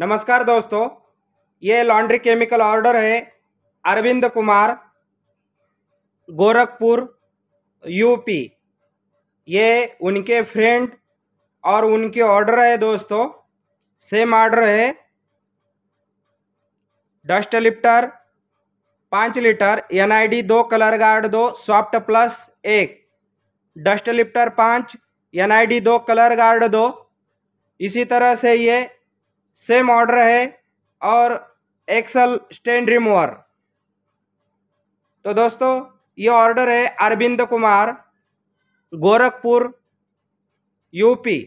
नमस्कार दोस्तों ये लॉन्ड्री केमिकल ऑर्डर है अरविंद कुमार गोरखपुर यूपी ये उनके फ्रेंड और उनके ऑर्डर है दोस्तों सेम ऑर्डर है डस्ट लिफ्टर पाँच लीटर एन आई डी दो कलर गार्ड दो सॉफ्ट प्लस एक डस्ट लिफ्टर पाँच एन आई डी दो कलर गार्ड दो इसी तरह से ये सेम ऑर्डर है और एक्सल स्टैंड रिमूवर तो दोस्तों ये ऑर्डर है अरविंद कुमार गोरखपुर यूपी